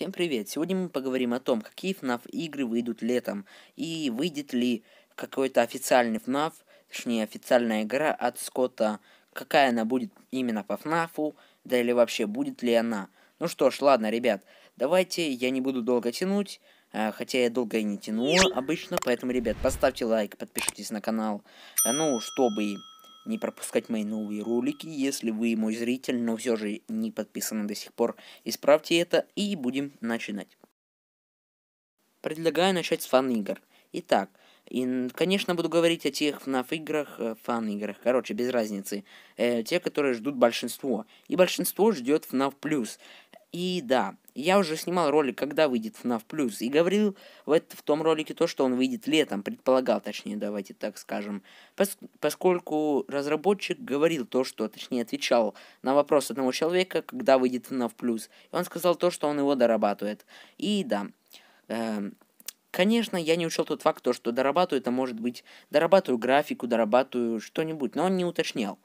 Всем привет! Сегодня мы поговорим о том, какие FNAF игры выйдут летом и выйдет ли какой-то официальный FNAF, точнее официальная игра от Скотта, какая она будет именно по FNAF, да или вообще будет ли она. Ну что ж, ладно, ребят, давайте я не буду долго тянуть, э, хотя я долго и не тяну обычно, поэтому, ребят, поставьте лайк, подпишитесь на канал, э, ну, чтобы не пропускать мои новые ролики. Если вы мой зритель, но все же не подписаны до сих пор, исправьте это и будем начинать. Предлагаю начать с фан-игр. Итак, и, конечно, буду говорить о тех FNAF-играх, э, фан-играх, короче, без разницы. Э, те, которые ждут большинство. И большинство ждет FNAF+. И да, я уже снимал ролик, когда выйдет FNAF+, Plus, и говорил в, это, в том ролике то, что он выйдет летом, предполагал, точнее, давайте так скажем, пос поскольку разработчик говорил то, что, точнее, отвечал на вопрос одного человека, когда выйдет FNAF+, Plus, и он сказал то, что он его дорабатывает. И да, э Конечно, я не учел тот факт, то, что дорабатываю, это может быть, дорабатываю графику, дорабатываю что-нибудь, но он не уточнял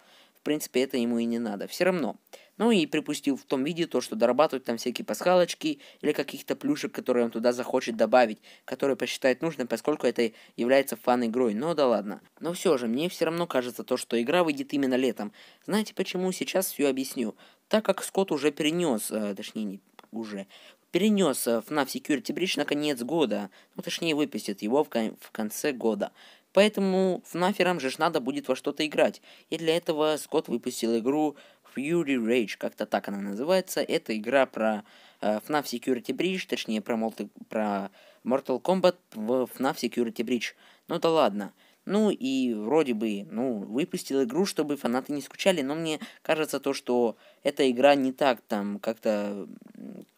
принципе, это ему и не надо. Все равно. Ну и припустил в том виде то, что дорабатывать там всякие пасхалочки или каких-то плюшек, которые он туда захочет добавить, которые посчитает нужным, поскольку это является фан-игрой. Но ну да ладно. Но все же, мне все равно кажется то, что игра выйдет именно летом. Знаете почему? Сейчас все объясню. Так как Скотт уже перенес, э, точнее не уже, перенес FNAF э, Security Breach на конец года, ну точнее выпустит его в, кон- в конце года. Поэтому фнаферам же ж надо будет во что-то играть. И для этого Скотт выпустил игру Fury Rage, как-то так она называется. Это игра про э, FNAF Security Bridge, точнее про, Mortal, про Mortal Kombat в FNAF Security Bridge. Ну да ладно. Ну и вроде бы, ну, выпустил игру, чтобы фанаты не скучали, но мне кажется то, что эта игра не так там как-то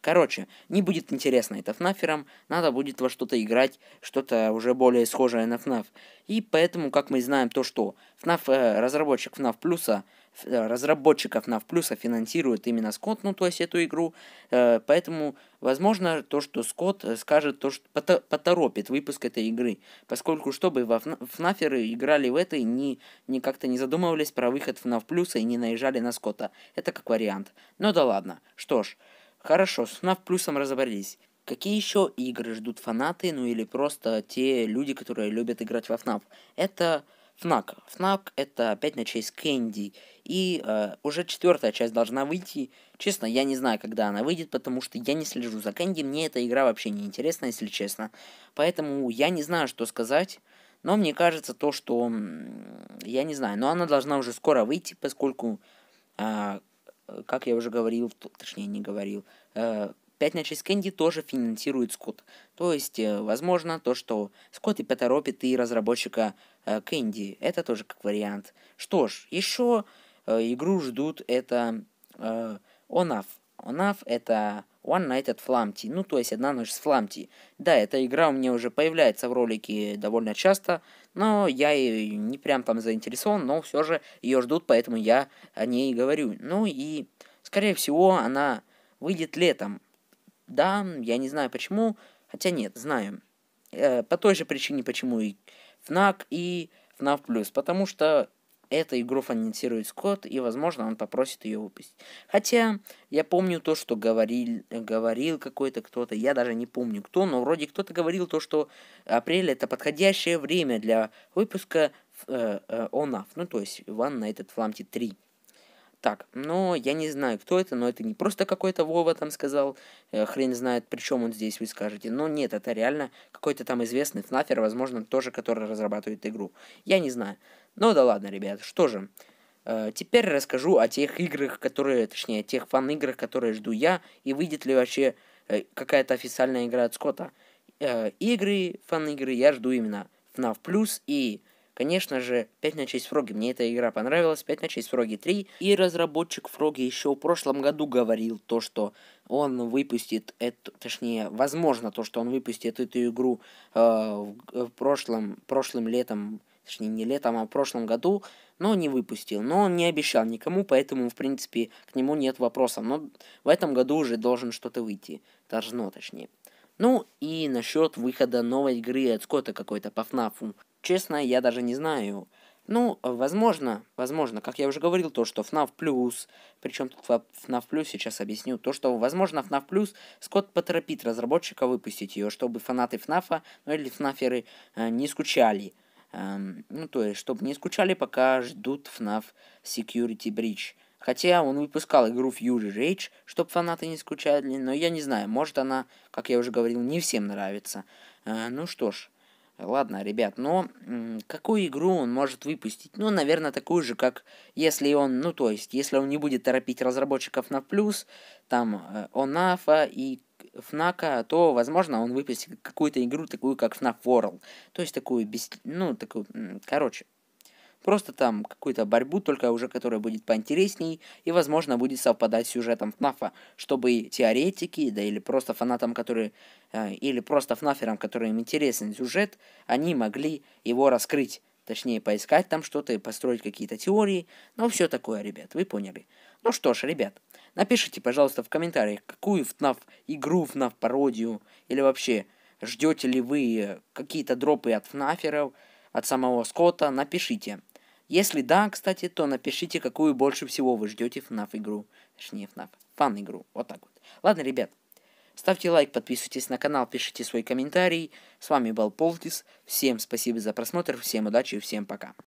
Короче, не будет интересно это фнаферам, надо будет во что-то играть, что-то уже более схожее на фнаф. И поэтому, как мы знаем, то, что фнаф, э, разработчик фнаф плюса, э, разработчиков FNAF плюса финансирует именно Скотт, ну, то есть эту игру. Э, поэтому, возможно, то, что Скотт э, скажет, то, что поторопит выпуск этой игры, поскольку чтобы во фнаферы играли в этой, не, не как-то не задумывались про выход FNAF плюса и не наезжали на Скотта. Это как вариант. Ну да ладно. Что ж, Хорошо, с FNAF плюсом разобрались. Какие еще игры ждут фанаты, ну или просто те люди, которые любят играть во FNAF? Это FNAC. FNAC это опять на честь Кэнди. И э, уже четвертая часть должна выйти. Честно, я не знаю, когда она выйдет, потому что я не слежу за Кэнди. Мне эта игра вообще не интересна, если честно. Поэтому я не знаю, что сказать. Но мне кажется то, что... Я не знаю, но она должна уже скоро выйти, поскольку а, Э, как я уже говорил, точнее не говорил, э, на Пятничный Скэнди тоже финансирует Скотт. То есть, э, возможно, то, что Скотт и поторопит и разработчика Кэнди. Это тоже как вариант. Что ж, еще игру ждут это Онаф. Онаф это One Night at Flamty, ну то есть одна ночь с Flamty. Да, эта игра у меня уже появляется в ролике довольно часто, но я и не прям там заинтересован, но все же ее ждут, поэтому я о ней говорю. Ну и, скорее всего, она выйдет летом. Да, я не знаю почему, хотя нет, знаю. Э, по той же причине, почему и FNAC, и FNAF+, потому что Эту игру финансирует Скотт, и, возможно, он попросит ее выпустить. Хотя, я помню то, что говорил, говорил какой-то кто-то, я даже не помню кто, но вроде кто-то говорил то, что апрель это подходящее время для выпуска э, э, ну то есть Ван на этот Flamty 3. Так, но я не знаю, кто это, но это не просто какой-то Вова там сказал, э, хрен знает, при чем он здесь, вы скажете. Но нет, это реально какой-то там известный фнафер, возможно, тоже, который разрабатывает игру. Я не знаю. Ну да ладно, ребят, что же. Э, теперь расскажу о тех играх, которые, точнее, о тех фан-играх, которые жду я, и выйдет ли вообще э, какая-то официальная игра от Скотта. Э, игры, фан-игры я жду именно FNAF Plus и, конечно же, 5 на с Фроги. Мне эта игра понравилась, 5 на с Фроги 3. И разработчик Фроги еще в прошлом году говорил то, что он выпустит эту, точнее, возможно, то, что он выпустит эту игру э, в, э, в прошлом, прошлым летом точнее не летом, а в прошлом году, но не выпустил. Но он не обещал никому, поэтому, в принципе, к нему нет вопросов. Но в этом году уже должен что-то выйти. Должно, точнее. Ну и насчет выхода новой игры от Скотта какой-то по ФНАФу. Честно, я даже не знаю. Ну, возможно, возможно, как я уже говорил, то, что FNAF+, плюс, причем тут FNAF+, плюс сейчас объясню, то, что, возможно, FNAF+, плюс Скотт поторопит разработчика выпустить ее, чтобы фанаты FNAF, ну или FNAFеры, э, не скучали. Эм, ну, то есть, чтобы не скучали, пока ждут FNAF Security Breach. Хотя он выпускал игру Fury Rage, чтобы фанаты не скучали, но я не знаю, может она, как я уже говорил, не всем нравится. Э, ну что ж, ладно, ребят, но какую игру он может выпустить? Ну, наверное, такую же, как если он, ну то есть, если он не будет торопить разработчиков на плюс, там, э, Онафа а и Фнака, то, возможно, он выпустит какую-то игру, такую как FNAF World. То есть такую, без... ну, такую, короче, просто там какую-то борьбу, только уже которая будет поинтересней и, возможно, будет совпадать с сюжетом ФНАФа, чтобы теоретики, да или просто фанатам, которые, э, или просто ФНАФерам, которым интересен сюжет, они могли его раскрыть. Точнее, поискать там что-то и построить какие-то теории. Ну, все такое, ребят, вы поняли. Ну что ж, ребят, напишите, пожалуйста, в комментариях, какую FNAF игру, FNAF пародию, или вообще, ждете ли вы э, какие-то дропы от фнаферов, от самого Скотта, напишите. Если да, кстати, то напишите, какую больше всего вы ждете FNAF игру. Точнее, FNAF. Фан игру. Вот так вот. Ладно, ребят, Ставьте лайк, подписывайтесь на канал, пишите свой комментарий. С вами был Полтис. Всем спасибо за просмотр, всем удачи и всем пока.